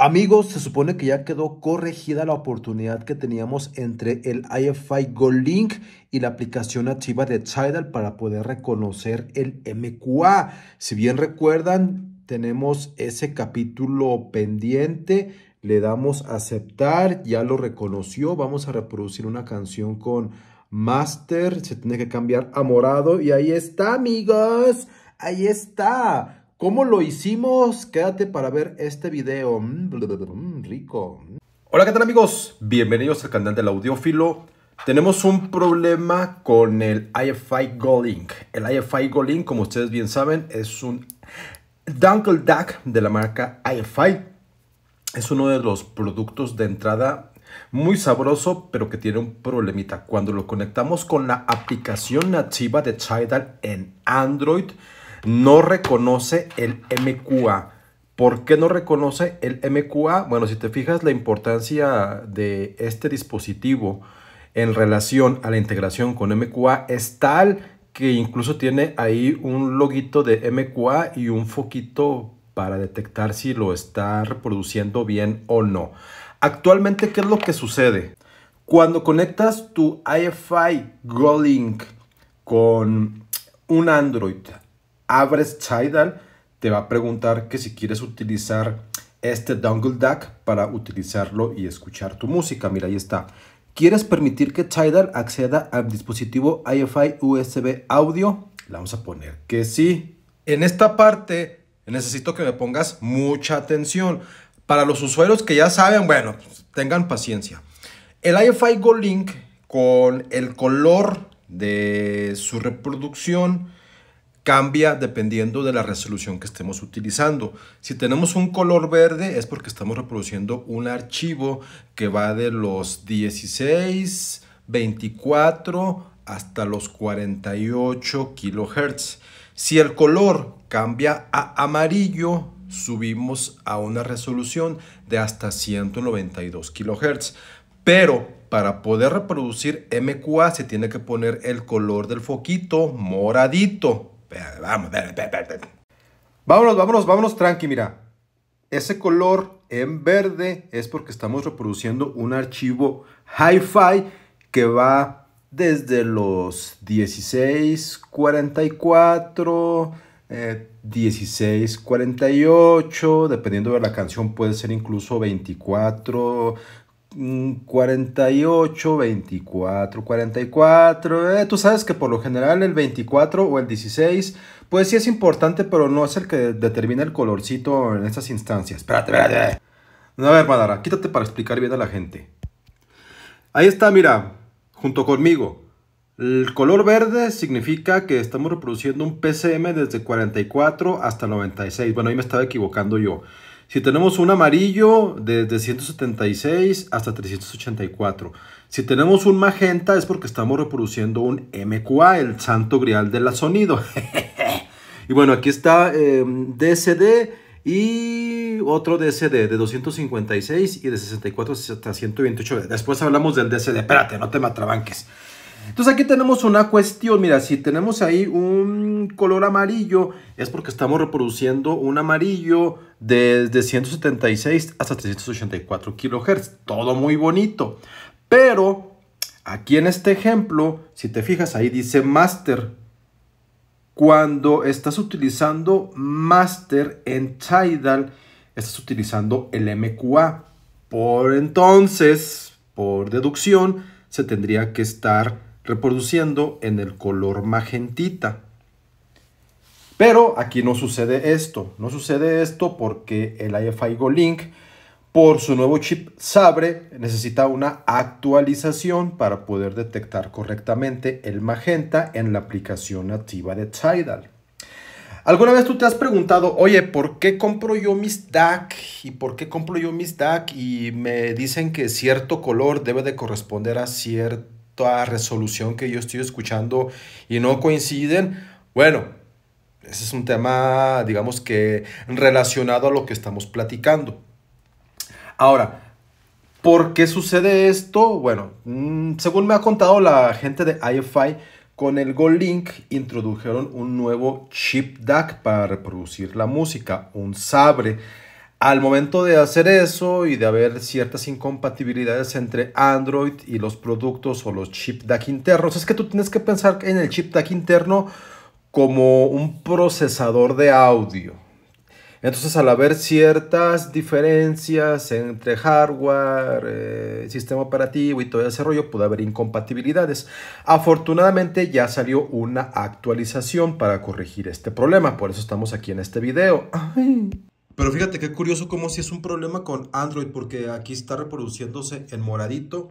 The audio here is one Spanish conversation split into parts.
Amigos, se supone que ya quedó corregida la oportunidad que teníamos entre el IFI Go Link y la aplicación nativa de Tidal para poder reconocer el MQA. Si bien recuerdan, tenemos ese capítulo pendiente, le damos a aceptar, ya lo reconoció, vamos a reproducir una canción con Master, se tiene que cambiar a morado y ahí está amigos, ahí está. ¿Cómo lo hicimos? Quédate para ver este video. Mm, mm, rico. Hola, ¿qué tal amigos? Bienvenidos al canal del Audiófilo. Tenemos un problema con el IFI Golink. El IFI Golink, como ustedes bien saben, es un Dunkle Duck de la marca IFI. Es uno de los productos de entrada muy sabroso, pero que tiene un problemita. Cuando lo conectamos con la aplicación nativa de Tidal en Android, no reconoce el MQA. ¿Por qué no reconoce el MQA? Bueno, si te fijas la importancia de este dispositivo en relación a la integración con MQA es tal que incluso tiene ahí un loguito de MQA y un foquito para detectar si lo está reproduciendo bien o no. Actualmente, ¿qué es lo que sucede? Cuando conectas tu IFI GoLink con un Android abres Tidal, te va a preguntar que si quieres utilizar este dongle DAC para utilizarlo y escuchar tu música. Mira, ahí está. ¿Quieres permitir que Tidal acceda al dispositivo IFI USB audio? Le vamos a poner que sí. En esta parte necesito que me pongas mucha atención. Para los usuarios que ya saben, bueno, tengan paciencia. El IFI Go Link con el color de su reproducción cambia dependiendo de la resolución que estemos utilizando. Si tenemos un color verde es porque estamos reproduciendo un archivo que va de los 16, 24 hasta los 48 kilohertz. Si el color cambia a amarillo, subimos a una resolución de hasta 192 kilohertz. Pero para poder reproducir MQA se tiene que poner el color del foquito moradito. Vamos, vámonos, vámonos, vámonos, tranqui, mira. Ese color en verde es porque estamos reproduciendo un archivo hi-fi que va desde los 1644, eh, 1648, dependiendo de la canción puede ser incluso 24, 48, 24, 44. tú sabes que por lo general el 24 o el 16, pues sí es importante, pero no es el que determina el colorcito en estas instancias. Espérate, espérate. No, a ver, Madara, quítate para explicar bien a la gente. Ahí está, mira, junto conmigo. El color verde significa que estamos reproduciendo un PCM desde 44 hasta 96. Bueno, ahí me estaba equivocando yo. Si tenemos un amarillo, desde 176 hasta 384. Si tenemos un magenta, es porque estamos reproduciendo un MQA, el santo grial del sonido. y bueno, aquí está DSD em, y otro DSD de 256 y de 64 hasta 128. Después hablamos del DSD. Espérate, no te matrabanques. Entonces aquí tenemos una cuestión, mira, si tenemos ahí un color amarillo, es porque estamos reproduciendo un amarillo desde 176 hasta 384 kilohertz todo muy bonito. Pero aquí en este ejemplo, si te fijas, ahí dice master. Cuando estás utilizando master en Tidal, estás utilizando el MQA. Por entonces, por deducción, se tendría que estar reproduciendo en el color magentita. Pero aquí no sucede esto, no sucede esto porque el Go Link por su nuevo chip Sabre necesita una actualización para poder detectar correctamente el magenta en la aplicación nativa de Tidal. ¿Alguna vez tú te has preguntado, oye, ¿por qué compro yo mis DAC? ¿Y por qué compro yo mis DAC? Y me dicen que cierto color debe de corresponder a cierto Toda resolución que yo estoy escuchando y no coinciden, bueno, ese es un tema, digamos que relacionado a lo que estamos platicando. Ahora, ¿por qué sucede esto? Bueno, mm, según me ha contado la gente de IFI, con el GoLink introdujeron un nuevo chip DAC para reproducir la música, un Sabre al momento de hacer eso y de haber ciertas incompatibilidades entre Android y los productos o los chip DAC internos, es que tú tienes que pensar en el chip DAC interno como un procesador de audio. Entonces, al haber ciertas diferencias entre hardware, eh, sistema operativo y todo ese rollo, puede haber incompatibilidades. Afortunadamente ya salió una actualización para corregir este problema, por eso estamos aquí en este video. Ay. Pero fíjate qué curioso como si es un problema con Android, porque aquí está reproduciéndose en moradito,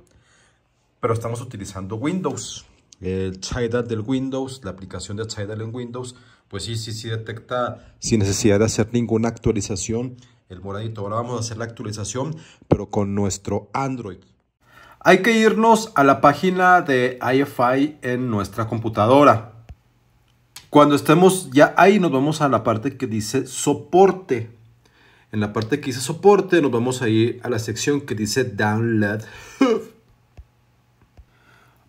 pero estamos utilizando Windows. El Tidal del Windows, la aplicación de Tidal en Windows, pues sí, sí, sí detecta sin necesidad de hacer ninguna actualización el moradito. Ahora vamos a hacer la actualización, pero con nuestro Android. Hay que irnos a la página de IFI en nuestra computadora. Cuando estemos ya ahí, nos vamos a la parte que dice soporte. En la parte que dice soporte, nos vamos a ir a la sección que dice Download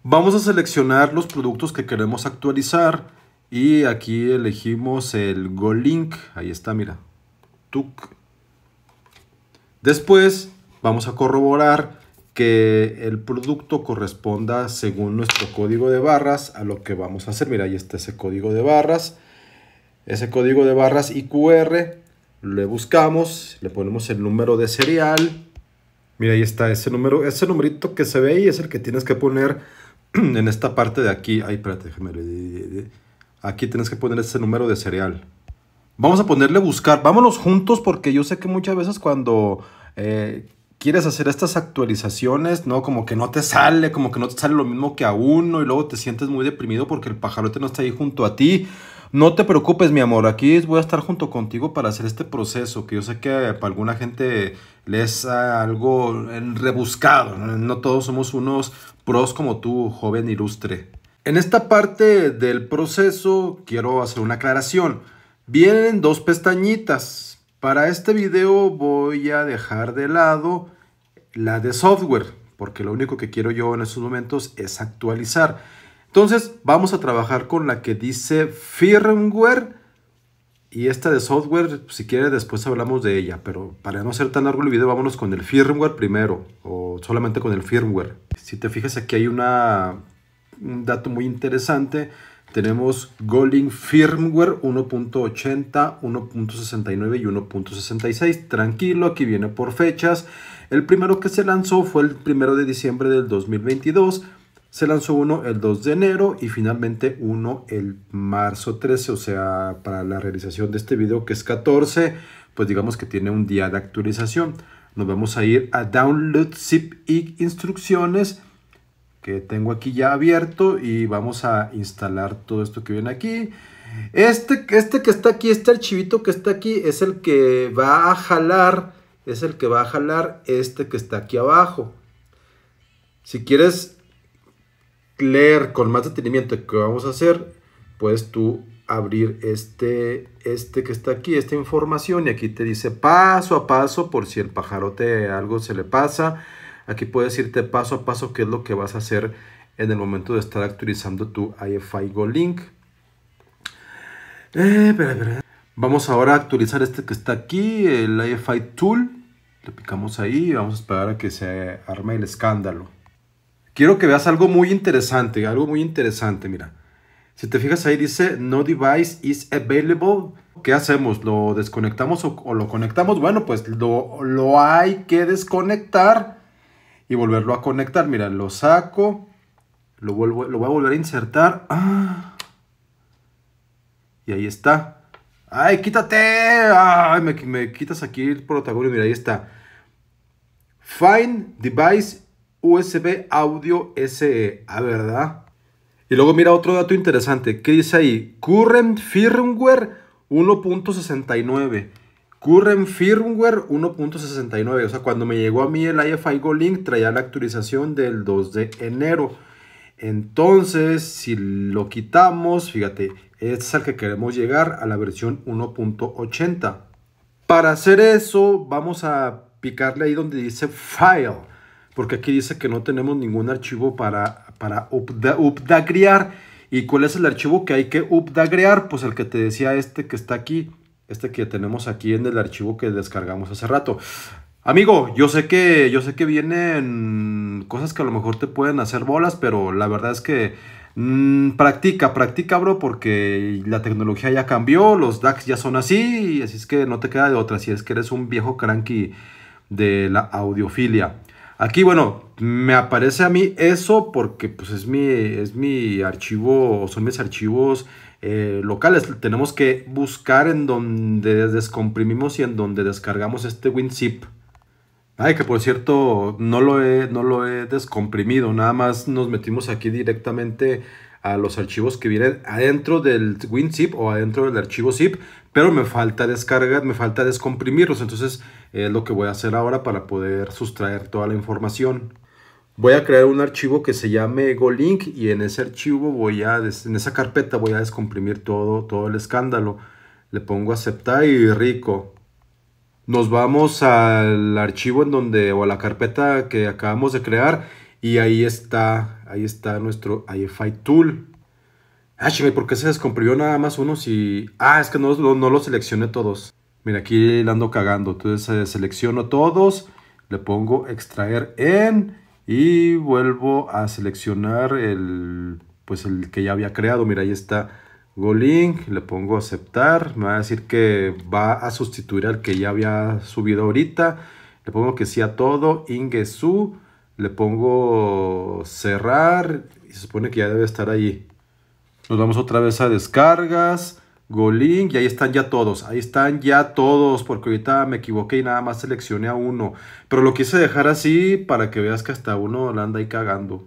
Vamos a seleccionar los productos que queremos actualizar y aquí elegimos el GoLink. Ahí está, mira. Tuk. Después vamos a corroborar que el producto corresponda según nuestro código de barras a lo que vamos a hacer. Mira, ahí está ese código de barras. Ese código de barras IQR le buscamos, le ponemos el número de serial. Mira, ahí está ese número, ese numerito que se ve y es el que tienes que poner en esta parte de aquí. Ay, espérate, déjame. Aquí tienes que poner ese número de serial. Vamos a ponerle buscar. Vámonos juntos porque yo sé que muchas veces cuando eh, quieres hacer estas actualizaciones, ¿no? Como que no te sale, como que no te sale lo mismo que a uno y luego te sientes muy deprimido porque el pajarote no está ahí junto a ti. No te preocupes, mi amor, aquí voy a estar junto contigo para hacer este proceso, que yo sé que para alguna gente les es algo rebuscado, no todos somos unos pros como tú, joven ilustre. En esta parte del proceso quiero hacer una aclaración. Vienen dos pestañitas. Para este video voy a dejar de lado la de software, porque lo único que quiero yo en estos momentos es actualizar. Entonces vamos a trabajar con la que dice firmware y esta de software, si quiere después hablamos de ella, pero para no ser tan largo el video vámonos con el firmware primero o solamente con el firmware. Si te fijas aquí hay una, un dato muy interesante, tenemos GOLING Firmware 1.80, 1.69 y 1.66. Tranquilo, aquí viene por fechas. El primero que se lanzó fue el primero de diciembre del 2022. Se lanzó uno el 2 de enero y finalmente uno el marzo 13, o sea, para la realización de este video que es 14, pues digamos que tiene un día de actualización. Nos vamos a ir a Download Zip y Instrucciones que tengo aquí ya abierto y vamos a instalar todo esto que viene aquí. Este, este que está aquí, este archivito que está aquí es el que va a jalar, es el que va a jalar este que está aquí abajo. Si quieres leer con más detenimiento que vamos a hacer, puedes tú abrir este, este que está aquí, esta información, y aquí te dice paso a paso, por si el pajarote algo se le pasa, aquí puedes irte paso a paso qué es lo que vas a hacer en el momento de estar actualizando tu IFI Go Link. Vamos ahora a actualizar este que está aquí, el IFI Tool. Le picamos ahí y vamos a esperar a que se arme el escándalo quiero que veas algo muy interesante, algo muy interesante, mira. Si te fijas ahí dice no device is available. ¿Qué hacemos? ¿Lo desconectamos o, lo conectamos? Bueno, pues lo, hay que desconectar y volverlo a conectar. Mira, lo saco, lo, vuelvo, lo voy a volver a insertar. Ah. y ahí está. ¡Ay, quítate! me, me quitas aquí el protagonista! Mira, ahí está. Find device USB audio SE. A verdad. Y luego mira otro dato interesante. ¿Qué dice ahí? Current firmware 1.69. Current firmware 1.69. O sea, cuando me llegó a mí el IFI Go Link traía la actualización del 2 de enero. Entonces, si lo quitamos, fíjate, este es al que queremos llegar a la versión 1.80. Para hacer eso, vamos a picarle ahí donde dice File porque aquí dice que no tenemos ningún archivo para, para updagrear. ¿Y cuál es el archivo que hay que updagrear? Pues el que te decía este que está aquí, este que tenemos aquí en el archivo que descargamos hace rato. Amigo, yo sé que yo sé que vienen cosas que a lo mejor te pueden hacer bolas, pero la verdad es que mm, practica, practica, bro, porque la tecnología ya cambió, los DAX ya son así, y así es que no te queda de otra si es que eres un viejo cranky de la audiofilia. Aquí, bueno, me aparece a mí eso porque pues es mi, es mi archivo, son mis archivos eh, locales. Tenemos que buscar en donde descomprimimos y en donde descargamos este WinZip. Ay, que por cierto, no lo he, no lo he descomprimido, nada más nos metimos aquí directamente a los archivos que vienen adentro del WinZip o adentro del archivo zip, pero me falta descargar, me falta descomprimirlos, entonces es lo que voy a hacer ahora para poder sustraer toda la información. Voy a crear un archivo que se llame GoLink y en ese archivo voy a, en esa carpeta voy a descomprimir todo, todo el escándalo. Le pongo aceptar y rico. Nos vamos al archivo en donde, o a la carpeta que acabamos de crear y ahí está, ahí está nuestro IFI tool. Ah, ¿por qué se descomprimió nada más uno si... Ah, es que no, no, seleccioné todos. Mira, aquí le ando cagando. Entonces eh, selecciono todos, le pongo extraer en y vuelvo a seleccionar el, pues el que ya había creado. Mira, ahí está GoLink, le pongo aceptar. Me va a decir que va a sustituir al que ya había subido ahorita. Le pongo que sí a todo, ingesu. Le pongo cerrar y se supone que ya debe estar allí. Nos vamos otra vez a descargas, Golink y ahí están ya todos. Ahí están ya todos porque ahorita me equivoqué y nada más seleccioné a uno. Pero lo quise dejar así para que veas que hasta uno la anda ahí cagando.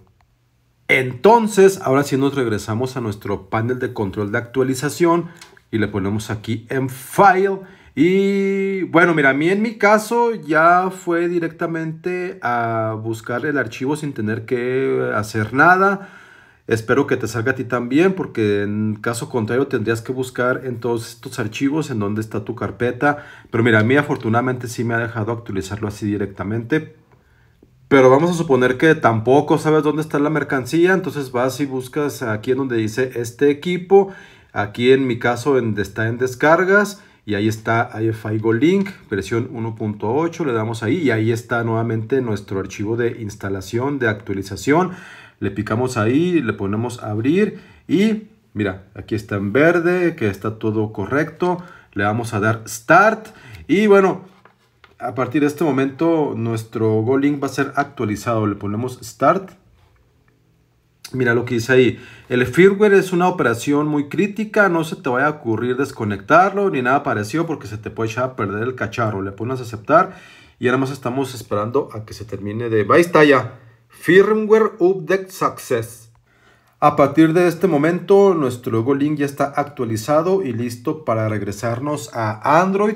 Entonces, ahora sí nos regresamos a nuestro panel de control de actualización y le ponemos aquí en File y bueno, mira, a mí en mi caso ya fue directamente a buscar el archivo sin tener que hacer nada. Espero que te salga a ti también, porque en caso contrario tendrías que buscar en todos estos archivos en donde está tu carpeta. Pero mira, a mí afortunadamente sí me ha dejado actualizarlo así directamente. Pero vamos a suponer que tampoco sabes dónde está la mercancía, entonces vas y buscas aquí en donde dice este equipo. Aquí en mi caso en, está en descargas y ahí está IFI Go Link versión 1.8 le damos ahí y ahí está nuevamente nuestro archivo de instalación de actualización le picamos ahí le ponemos abrir y mira aquí está en verde que está todo correcto le vamos a dar start y bueno a partir de este momento nuestro Go Link va a ser actualizado le ponemos start Mira lo que dice ahí. El firmware es una operación muy crítica, no se te vaya a ocurrir desconectarlo ni nada parecido porque se te puede echar a perder el cacharro. Le pones a aceptar y ahora más estamos esperando a que se termine de... Ahí está ya. Firmware Update Success. A partir de este momento, nuestro logo link ya está actualizado y listo para regresarnos a Android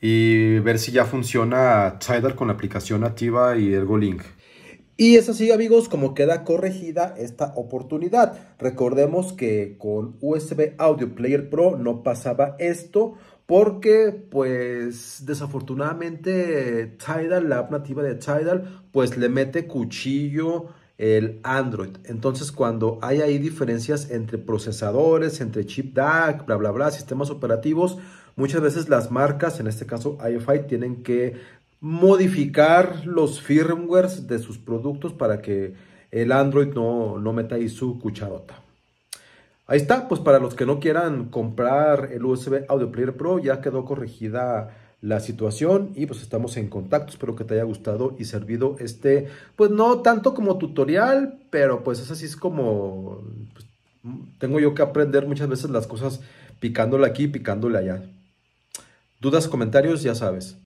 y ver si ya funciona Tidal con la aplicación nativa y Ergo Link. Y es así amigos como queda corregida esta oportunidad. Recordemos que con USB Audio Player Pro no pasaba esto porque pues desafortunadamente Tidal, la app nativa de Tidal, pues le mete cuchillo el Android. Entonces, cuando hay ahí diferencias entre procesadores, entre chip DAC, bla, bla, bla, sistemas operativos, muchas veces las marcas, en este caso IFI, tienen que modificar los firmwares de sus productos para que el Android no, no meta ahí su cucharota. Ahí está, pues para los que no quieran comprar el USB Audio Player Pro, ya quedó corregida la situación y pues estamos en contacto. Espero que te haya gustado y servido este, pues no tanto como tutorial, pero pues es así es como pues, tengo yo que aprender muchas veces las cosas picándole aquí, picándole allá. Dudas, comentarios, ya sabes.